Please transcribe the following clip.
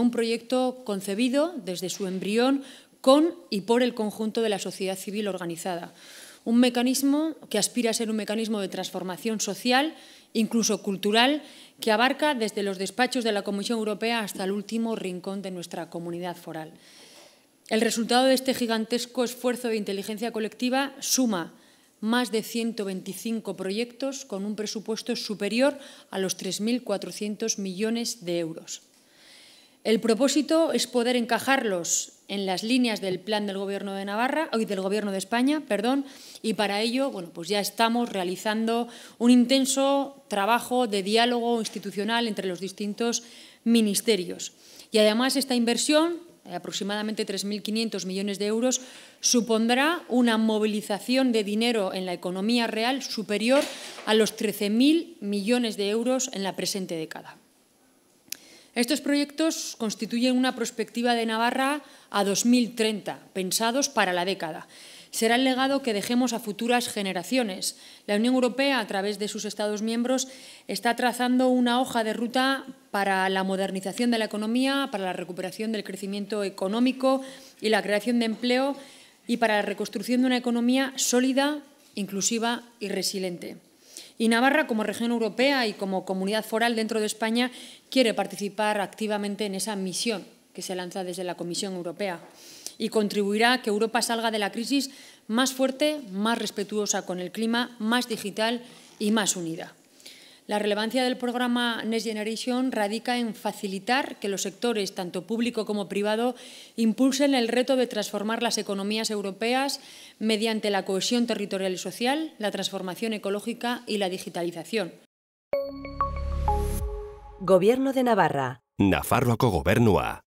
Un proyecto concebido desde su embrión con y por el conjunto de la sociedad civil organizada. Un mecanismo que aspira a ser un mecanismo de transformación social, incluso cultural, que abarca desde los despachos de la Comisión Europea hasta el último rincón de nuestra comunidad foral. El resultado de este gigantesco esfuerzo de inteligencia colectiva suma más de 125 proyectos con un presupuesto superior a los 3.400 millones de euros. El propósito es poder encajarlos en las líneas del plan del Gobierno de Navarra, hoy del Gobierno de España, perdón, y para ello, bueno, pues ya estamos realizando un intenso trabajo de diálogo institucional entre los distintos ministerios. Y además esta inversión, aproximadamente 3.500 millones de euros, supondrá una movilización de dinero en la economía real superior a los 13.000 millones de euros en la presente década. Estos proyectos constituyen una perspectiva de Navarra a 2030, pensados para la década. Será el legado que dejemos a futuras generaciones. La Unión Europea, a través de sus Estados miembros, está trazando una hoja de ruta para la modernización de la economía, para la recuperación del crecimiento económico y la creación de empleo y para la reconstrucción de una economía sólida, inclusiva y resiliente. Y Navarra, como región europea y como comunidad foral dentro de España, quiere participar activamente en esa misión que se lanza desde la Comisión Europea y contribuirá a que Europa salga de la crisis más fuerte, más respetuosa con el clima, más digital y más unida. La relevancia del programa Next Generation radica en facilitar que los sectores, tanto público como privado, impulsen el reto de transformar las economías europeas mediante la cohesión territorial y social, la transformación ecológica y la digitalización. Gobierno de Navarra. Nafarroako Gobernua.